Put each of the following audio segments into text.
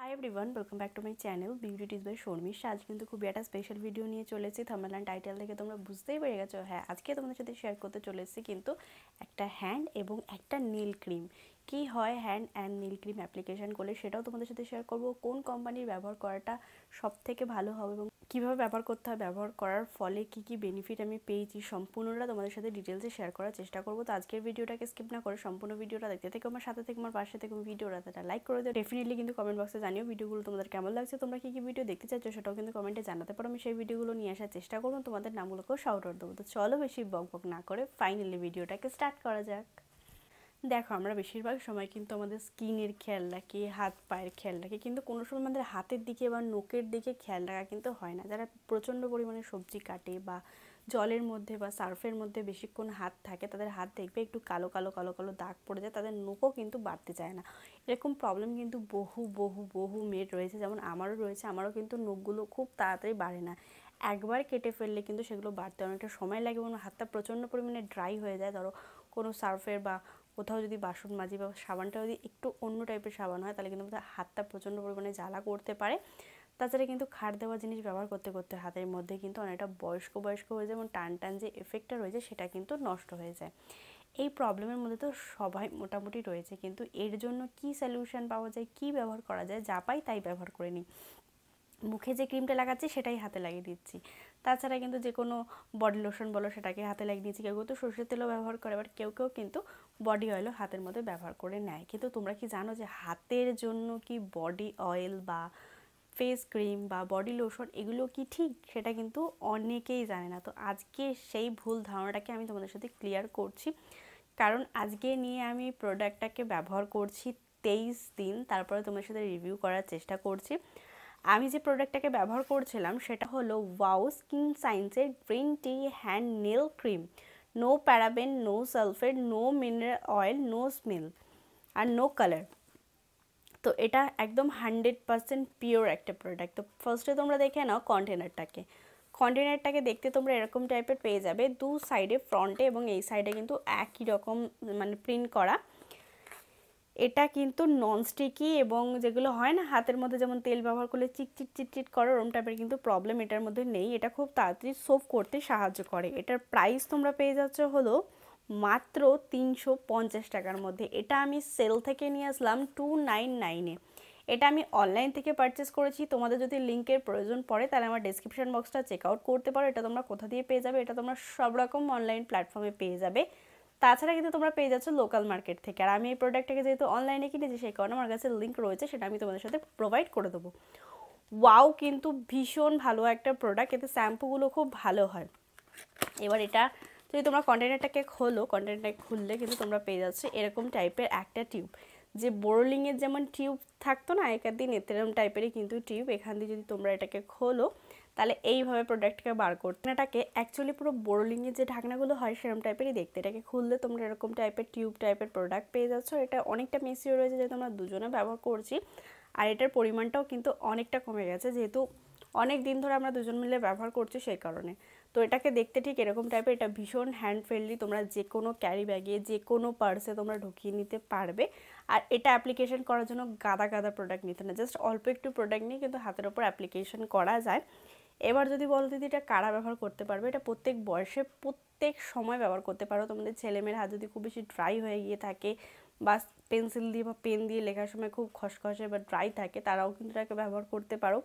high everyone welcome back to my channel বিউটিটিজ by শর্মিশ আজ কিন্তু খুবই একটা স্পেশাল ভিডিও নিয়ে চলেছি থাম্বালান টাইটেল থেকে তোমরা বুঝতেই পেরে গেছো হ্যাঁ আজকে তোমাদের সাথে শেয়ার করতে চলেছি কিন্তু একটা হ্যান্ড এবং একটা নীল ক্রিম কি হয় hand and nail cream application করলে সেটাও তোমাদের সাথে শেয়ার করবো কোন কোম্পানির ব্যবহার করাটা সব থেকে ভালো হবে এবং কিভাবে ব্যবহার করতে হয় ব্যবহার করার ফলে কি কি বেনিফিট আমি পেয়েছি সম্পূর্ণটা তোমাদের সাথে ডিটেলসে শেয়ার করার চেষ্টা করবো তো আজকের ভিডিওটাকে স্কিপ না করে সম্পূর্ণ ভিডিওটা দেখতে থেকে আমার সাথে থেকে আমার পাশে থেকে ভিডিওটা তাটা লাইক করে দেবো ডেফিনেটলি কিন্তু কমেন্ট বক্সে জানিও ভিডিওগুলো তোমাদের কেমন লাগছে তোমরা কী কী ভিডিও দেখতে চাচ্ছ সেটাও কিন্তু কমেন্টে জানাতে পারো আমি সেই ভিডিওগুলো নিয়ে আসার চেষ্টা করবো তোমাদের নামগুলোকেও শাউট আউট দেবো তো চলো বেশি বক বক না করে ফাইনালি ভিডিওটাকে স্টার্ট করা যাক দেখো আমরা বেশিরভাগ সময় কিন্তু আমাদের স্কিনের খেয়াল রাখি হাত পায়ের খেয়াল রাখি কিন্তু কোনো সময় আমাদের হাতের দিকে বা নোকের দিকে খেয়াল রাখা কিন্তু হয় না যারা প্রচণ্ড পরিমাণে সবজি কাটে বা জলের মধ্যে বা সার্ফের মধ্যে বেশিক্ষণ হাত থাকে তাদের হাত দেখবে একটু কালো কালো কালো কালো দাগ পড়ে যায় তাদের নোকও কিন্তু বাড়তে চায় না এরকম প্রবলেম কিন্তু বহু বহু বহু মেয়ের রয়েছে যেমন আমারও রয়েছে আমারও কিন্তু নোকগুলো খুব তাড়াতাড়ি বাড়ে না একবার কেটে ফেললে কিন্তু সেগুলো বাড়তে অনেকটা সময় লাগে এবং হাতটা প্রচণ্ড পরিমাণে ড্রাই হয়ে যায় ধরো কোনো সার্ফের বা কোথাও যদি বাসন মাজি বা সাবানটা যদি একটু অন্য টাইপের সাবান হয় তাহলে কিন্তু আমাদের হাতটা প্রচণ্ড পরিমাণে জ্বালা করতে পারে তাছাড়া কিন্তু খাট দেওয়া জিনিস ব্যবহার করতে করতে হাতের মধ্যে কিন্তু অনেকটা বয়স্ক বয়স্ক হয়ে যায় এবং টান টান যে এফেক্টটা রয়েছে সেটা কিন্তু নষ্ট হয়ে যায় এই প্রবলেমের মধ্যে তো সবাই মোটামুটি রয়েছে কিন্তু এর জন্য কি সলিউশন পাওয়া যায় কি ব্যবহার করা যায় যা পাই তাই ব্যবহার করে নিই মুখে যে ক্রিমটা লাগাচ্ছি সেটাই হাতে লাগিয়ে দিচ্ছি তাছাড়া কিন্তু যে কোনো বডি লোশন বলো সেটাকে হাতে লাগিয়ে নিয়েছি কেউ তো সর্ষের তেলও ব্যবহার করে আবার কেউ কেউ কিন্তু বডি অয়েলও হাতের মধ্যে ব্যবহার করে নেয় কিন্তু তোমরা কি জানো যে হাতের জন্য কি বডি অয়েল বা ফেস ক্রিম বা বডি লোশন এগুলো কি ঠিক সেটা কিন্তু অনেকেই জানে না তো আজকে সেই ভুল ধারণাটাকে আমি তোমাদের সাথে ক্লিয়ার করছি কারণ আজকে নিয়ে আমি প্রোডাক্টটাকে ব্যবহার করছি তেইশ দিন তারপরে তোমাদের সাথে রিভিউ করার চেষ্টা করছি আমি যে প্রোডাক্টটাকে ব্যবহার করছিলাম সেটা হলো ওয়াও স্কিন সায়েন্সের green tea hand nail cream no paraben no sulphate no mineral oil no smell আর নো কালার তো এটা একদম হান্ড্রেড পারসেন্ট পিওর একটা প্রোডাক্ট তো ফার্স্টে তোমরা দেখে নাও কন্টেনারটাকে কন্টেনারটাকে দেখতে তোমরা এরকম টাইপের পেয়ে যাবে দু সাইডে ফ্রন্টে এবং এই সাইডে কিন্তু একই রকম মানে প্রিন্ট করা এটা কিন্তু ননস্টিকি এবং যেগুলো হয় না হাতের মধ্যে যেমন তেল ব্যবহার করলে চিটচিট চিটচিট করে ওরম টাইপের কিন্তু প্রবলেম এটার মধ্যে নেই এটা খুব তাড়াতাড়ি সোফ করতে সাহায্য করে এটার প্রাইস তোমরা পেয়ে যাচ্ছ হলো মাত্র তিনশো পঞ্চাশ টাকার মধ্যে এটা আমি সেল থেকে নিয়ে আসলাম টু নাইন নাইনে এটা আমি অনলাইন থেকে পারচেস করেছি তোমাদের যদি লিঙ্কের প্রয়োজন পড়ে তাহলে আমার ডিসক্রিপশান বক্সটা চেক আউট করতে পারো এটা তোমরা কোথা দিয়ে পেয়ে যাবে এটা তোমরা সব রকম অনলাইন প্ল্যাটফর্মে পেয়ে যাবে তাছাড়া কিন্তু তোমরা পেয়ে যাচ্ছ লোকাল মার্কেট থেকে আর আমি এই প্রোডাক্টটাকে যেহেতু অনলাইনে কিনেছি সেই কারণে আমার কাছে লিঙ্ক রয়েছে সেটা আমি তোমাদের সাথে প্রোভাইড করে দেবো ওয়াও কিন্তু ভীষণ ভালো একটা প্রোডাক্ট এতে শ্যাম্পুগুলো খুব ভালো হয় এবার এটা যদি তোমরা কন্টেনারটাকে খোলো কন্টেনারটাকে খুললে কিন্তু তোমরা পেয়ে যাচ্ছ এরকম টাইপের একটা টিউব যে বোরলিংয়ের যেমন টিউব থাকতো না আগেকার দিন এতেরম টাইপেরই কিন্তু টিউব এখান দিয়ে যদি তোমরা এটাকে খোলো তাহলে এইভাবে প্রোডাক্টকে বার করতে এটাকে অ্যাকচুয়ালি পুরো বোরলিংয়ের যে ঢাকনাগুলো হয় সেরকম টাইপেরই দেখতে এটাকে খুললে তোমরা এরকম টাইপের টিউব টাইপের প্রোডাক্ট পেয়ে যাচ্ছ এটা অনেকটা মেসিও রয়েছে যেহেতু আমরা দুজনে ব্যবহার করছি আর এটার পরিমাণটাও কিন্তু অনেকটা কমে গেছে যেহেতু অনেক দিন ধরে আমরা দুজন মিলে ব্যবহার করছি সেই কারণে তো এটাকে দেখতে ঠিক এরকম টাইপের এটা ভীষণ হ্যান্ড ফ্রেন্ডলি তোমরা যে কোনো ক্যারি ব্যাগে যে কোনো পার্সে তোমরা ঢুকিয়ে নিতে পারবে আর এটা অ্যাপ্লিকেশন করার জন্য গাদা গাদা প্রোডাক্ট নিতে না জাস্ট অল্প একটু প্রোডাক্ট নিয়ে কিন্তু হাতের ওপর অ্যাপ্লিকেশন করা যায় এবার যদি বলো দিদি এটা কারা ব্যবহার করতে পারবে এটা প্রত্যেক বয়সে প্রত্যেক সময় ব্যবহার করতে পারো তোমাদের ছেলেমেয়ের হাত যদি খুব বেশি ড্রাই হয়ে গিয়ে থাকে বা পেন্সিল দিয়ে বা পেন দিয়ে লেখার সময় খুব খসখসে বা ড্রাই থাকে তারাও কিন্তু এটাকে ব্যবহার করতে পারো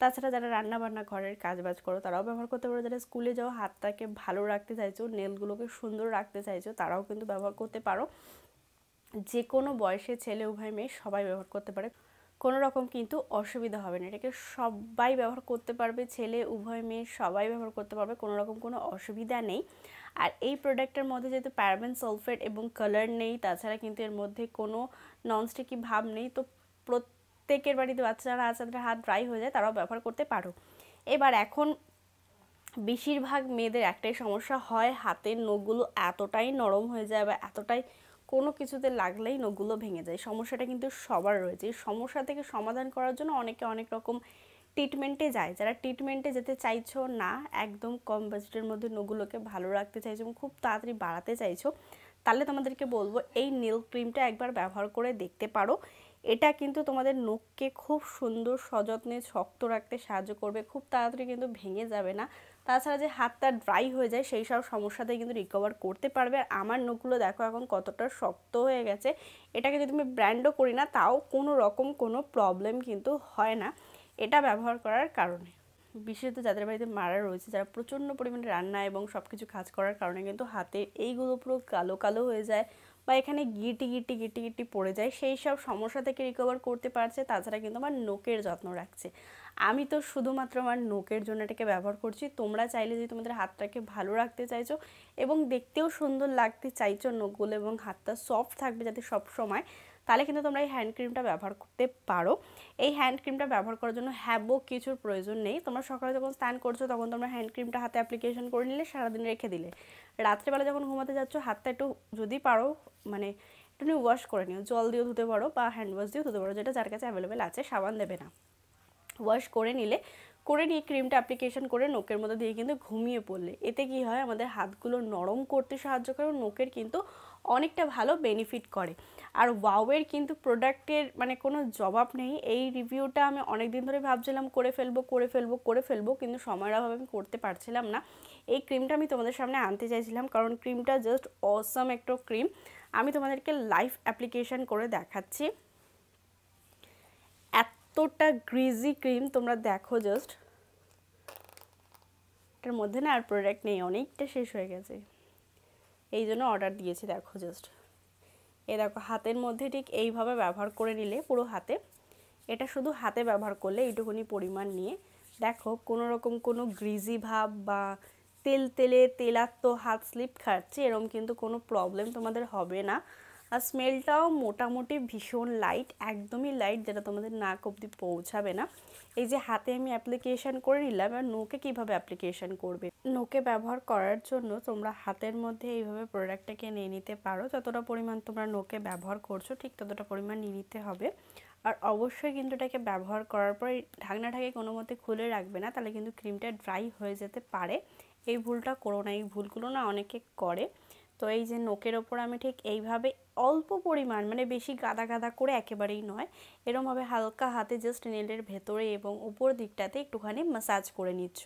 তাছাড়া যারা রান্নাবান্না ঘরের কাজবাজ করো তারাও ব্যবহার করতে পারো যারা স্কুলে যাও হাতটাকে ভালো রাখতে চাইছো নেলগুলোকে সুন্দর রাখতে চাইছো তারাও কিন্তু ব্যবহার করতে পারো যে কোনো বয়সে ছেলে উভয় মেয়ে সবাই ব্যবহার করতে পারে কোনো রকম কিন্তু অসুবিধা হবে না এটাকে সবাই ব্যবহার করতে পারবে ছেলে উভয় মেয়ে সবাই ব্যবহার করতে পারবে কোনো রকম কোনো অসুবিধা নেই আর এই প্রোডাক্টের মধ্যে যেহেতু প্যারাবেন সালফেট এবং কালার নেই তাছাড়া কিন্তু এর মধ্যে কোনো ননস্টিকি ভাব নেই তো প্রত্যেক প্রত্যেকের বাড়িতে বাচ্চারা আছে তাদের হাত ড্রাই হয়ে যায় তারাও ব্যবহার করতে পারো এবার এখন বেশিরভাগ মেয়েদের একটাই সমস্যা হয় হাতের নখগুলো এতটাই নরম হয়ে যায় বা এতটাই কোনো কিছুতে লাগলেই নখগুলো ভেঙে যায় সমস্যাটা কিন্তু সবার রয়েছে এই সমস্যা থেকে সমাধান করার জন্য অনেকে অনেক রকম ট্রিটমেন্টে যায় যারা ট্রিটমেন্টে যেতে চাইছো না একদম কম বাজেটের মধ্যে নখগুলোকে ভালো রাখতে চাইছো এবং খুব তাড়াতাড়ি বাড়াতে চাইছো তাহলে তোমাদেরকে বলবো এই নীল ক্রিমটা একবার ব্যবহার করে দেখতে পারো এটা কিন্তু তোমাদের নখকে খুব সুন্দর সযত্নে শক্ত রাখতে সাহায্য করবে খুব তাড়াতাড়ি কিন্তু ভেঙে যাবে না তাছাড়া যে হাতটা ড্রাই হয়ে যায় সেই সব থেকে কিন্তু রিকভার করতে পারবে আর আমার নখগুলো দেখো এখন কতটা শক্ত হয়ে গেছে এটাকে যদি আমি ব্র্যান্ডও করি না তাও কোনো রকম কোনো প্রবলেম কিন্তু হয় না এটা ব্যবহার করার কারণে বিশেষত যাদের বাড়িতে মারা রয়েছে যারা প্রচণ্ড পরিমাণে রান্না এবং সব কিছু কাজ করার কারণে কিন্তু হাতে এইগুলো পুরো কালো কালো হয়ে যায় বা এখানে গিটি গিটি গিটি গিটি পড়ে যায় সেই সব সমস্যা থেকে রিকভার করতে পারছে তাছাড়া কিন্তু আমার নোকের যত্ন রাখছে আমি তো শুধুমাত্র আমার নোকের জন্য এটাকে ব্যবহার করছি তোমরা চাইলে যদি তোমাদের হাতটাকে ভালো রাখতে চাইছো এবং দেখতেও সুন্দর লাগতে চাইছো নোকগুলো এবং হাতটা সফট থাকবে যাতে সব সময় তাহলে কিন্তু তোমরা এই হ্যান্ড ক্রিমটা ব্যবহার করতে পারো এই হ্যান্ড ক্রিমটা ব্যবহার করার জন্য হ্যাবো কিছুর প্রয়োজন নেই তোমরা সকালে যখন স্নান করছো তখন তোমরা হ্যান্ড ক্রিমটা হাতে অ্যাপ্লিকেশন করে নিলে সারাদিন রেখে দিলে রাত্রেবেলা যখন ঘুমাতে যাচ্ছ হাতটা একটু যদি পারো মানে একটু ওয়াশ করে নিও জল দিয়েও ধুতে পারো বা হ্যান্ড ওয়াশ দিয়েও ধুতে পারো যেটা যার কাছে অ্যাভেলেবেল আছে সাবান দেবে না ওয়াশ করে নিলে করে নিয়ে ক্রিমটা অ্যাপ্লিকেশন করে নোকের মধ্যে দিয়ে কিন্তু ঘুমিয়ে পড়লে এতে কি হয় আমাদের হাতগুলো নরম করতে সাহায্য করে নোকের কিন্তু অনেকটা ভালো বেনিফিট করে আর ওয়াওয়ের কিন্তু প্রোডাক্টের মানে কোনো জবাব নেই এই রিভিউটা আমি অনেক দিন ধরে ভাবছিলাম করে ফেলবো করে ফেলবো করে ফেলবো কিন্তু সময়ের অভাবে আমি করতে পারছিলাম না এই ক্রিমটা আমি তোমাদের সামনে আনতে চাইছিলাম কারণ ক্রিমটা জাস্ট অসম একটা ক্রিম আমি তোমাদেরকে লাইভ অ্যাপ্লিকেশান করে দেখাচ্ছি এতটা গ্রিজি ক্রিম তোমরা দেখো জাস্ট এটার মধ্যে না আর প্রোডাক্ট নেই অনেকটা শেষ হয়ে গেছে এই জন্য অর্ডার দিয়েছি দেখো জাস্ট এ দেখো হাতের মধ্যে ঠিক এইভাবে ব্যবহার করে নিলে পুরো হাতে এটা শুধু হাতে ব্যবহার করলে এইটুকুনি পরিমাণ নিয়ে দেখো কোনো রকম কোনো গ্রিজি ভাব বা তেল তেলে তেলাত্ম হাত স্লিপ খাচ্ছে এরম কিন্তু কোনো প্রবলেম তোমাদের হবে না আর স্মেলটাও মোটামুটি ভীষণ লাইট একদমই লাইট যেটা তোমাদের নাক অবধি পৌঁছাবে না এই যে হাতে আমি অ্যাপ্লিকেশান করে নিলাম আর নোকে কীভাবে অ্যাপ্লিকেশান করবে নোকে ব্যবহার করার জন্য তোমরা হাতের মধ্যে এইভাবে প্রোডাক্টটাকে নিয়ে নিতে পারো যতটা পরিমাণ তোমরা নোকে ব্যবহার করছো ঠিক ততটা পরিমাণ নিয়ে নিতে হবে আর অবশ্যই কিন্তু এটাকে ব্যবহার করার পর ঢাকনা ঢাকে কোনো মতে খুলে রাখবে না তাহলে কিন্তু ক্রিমটা ড্রাই হয়ে যেতে পারে এই ভুলটা করো না এই ভুলগুলো না অনেকে করে তো এই যে নোকের ওপর আমি ঠিক এইভাবে অল্প পরিমাণ মানে বেশি গাদা গাদা করে একেবারেই নয় এরমভাবে হালকা হাতে জাস্ট নেলের ভেতরে এবং উপর দিকটাতে একটুখানি ম্যাসাজ করে নিচ্ছ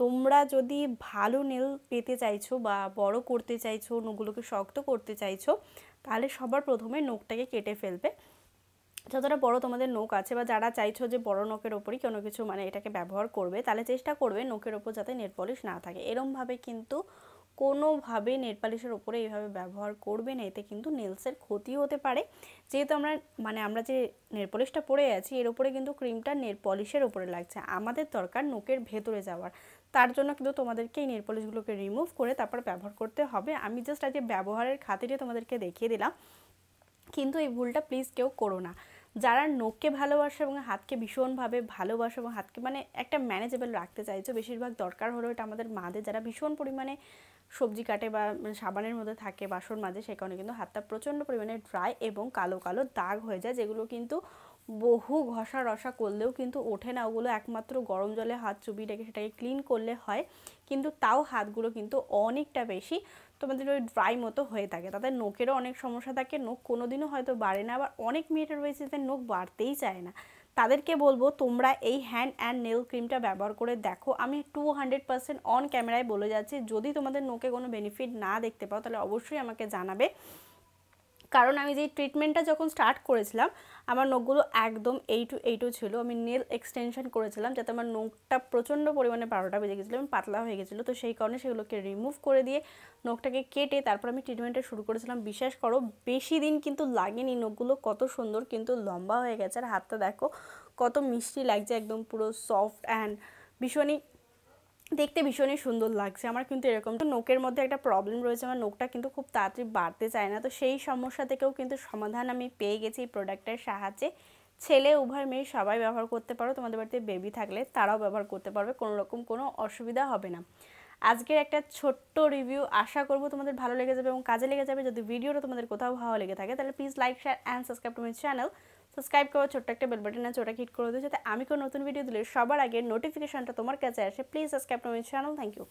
তোমরা যদি ভালো নেল পেতে চাইছো বা বড় করতে চাইছো নোগুলোকে শক্ত করতে চাইছো তাহলে সবার প্রথমে নখটাকে কেটে ফেলবে যতটা বড় তোমাদের নখ আছে বা যারা চাইছো যে বড় নখের ওপরই কোনো কিছু মানে এটাকে ব্যবহার করবে তাহলে চেষ্টা করবে নখের ওপর যাতে নেট পলিশ না থাকে এরমভাবে কিন্তু কোনোভাবে নেল ওপরে এইভাবে ব্যবহার করবে না এতে কিন্তু নেলসের ক্ষতি হতে পারে যেহেতু আমরা মানে আমরা যে নেল পলিশটা পরে আছি এর ওপরে কিন্তু ক্রিমটা নেল পলিশের ওপরে লাগছে আমাদের দরকার নোকের ভেতরে যাওয়ার তার জন্য কিন্তু তোমাদেরকে এই নেল পলিশগুলোকে রিমুভ করে তারপর ব্যবহার করতে হবে আমি জাস্ট আজকে ব্যবহারের খাতিরে তোমাদেরকে দেখিয়ে দিলাম কিন্তু এই ভুলটা প্লিজ কেউ করো না যারা নোককে ভালোবাসে এবং হাতকে ভীষণভাবে ভালোবাসে এবং হাতকে মানে একটা ম্যানেজেবল রাখতে চাইছো বেশিরভাগ দরকার হলো এটা আমাদের মাদের যারা ভীষণ পরিমাণে সবজি কাটে বা মানে সাবানের মধ্যে থাকে বাসন মাঝে সে কারণে কিন্তু হাতটা প্রচণ্ড পরিমাণে ড্রাই এবং কালো কালো দাগ হয়ে যায় যেগুলো কিন্তু বহু ঘষা রসা করলেও কিন্তু ওঠে না ওগুলো একমাত্র গরম জলে হাত চুবিয়ে রেখে সেটাকে ক্লিন করলে হয় কিন্তু তাও হাতগুলো কিন্তু অনেকটা বেশি তোমাদের ওই ড্রাই মতো হয়ে থাকে তাদের নখেরও অনেক সমস্যা থাকে নখ কোনোদিনও হয়তো বাড়ে না আবার অনেক মেয়েটা রয়েছে যাদের নখ বাড়তেই চায় না তাদেরকে বলবো তোমরা এই হ্যান্ড অ্যান্ড নেল ক্রিমটা ব্যবহার করে দেখো আমি টু হান্ড্রেড পার্সেন্ট অন ক্যামেরায় বলে যাচ্ছি যদি তোমাদের নোকে কোনো বেনিফিট না দেখতে পাও তাহলে অবশ্যই আমাকে জানাবে কারণ আমি যে ট্রিটমেন্টটা যখন স্টার্ট করেছিলাম আমার নখগুলো একদম এইটু এইটু ছিল আমি নেল এক্সটেনশন করেছিলাম যাতে আমার নখটা প্রচণ্ড পরিমাণে বারোটা বেজে গেছিলো আমি পাতলা হয়ে গেছিলো তো সেই কারণে সেগুলোকে রিমুভ করে দিয়ে নখটাকে কেটে তারপর আমি ট্রিটমেন্টটা শুরু করেছিলাম বিশ্বাস করো বেশি দিন কিন্তু লাগেনি নখগুলো কত সুন্দর কিন্তু লম্বা হয়ে গেছে আর হাতটা দেখো কত মিষ্টি লাগছে একদম পুরো সফট অ্যান্ড ভীষণই দেখতে ভীষণই সুন্দর লাগছে আমার কিন্তু এরকম তো নোকের মধ্যে একটা প্রবলেম রয়েছে আমার নোকটা কিন্তু খুব তাড়াতাড়ি বাড়তে চায় না তো সেই সমস্যা থেকেও কিন্তু সমাধান আমি পেয়ে গেছি এই প্রোডাক্টের সাহায্যে ছেলে উভয় মেয়ে সবাই ব্যবহার করতে পারো তোমাদের বাড়িতে বেবি থাকলে তারাও ব্যবহার করতে পারবে কোনো রকম কোনো অসুবিধা হবে না আজকের একটা ছোট্ট রিভিউ আশা করব তোমাদের ভালো লেগে যাবে এবং কাজে লেগে যাবে যদি ভিডিওটা তোমাদের কোথাও ভালো লেগে থাকে তাহলে please like share and subscribe to my channel subscribe করো ছোট্ট একটা বেল বাটন আছে ওটা ক্লিক করে দিও যাতে আমি কোনো নতুন ভিডিও দিলে সবার আগে নোটিফিকেশনটা তোমার কাছে আসে please subscribe to my channel thank you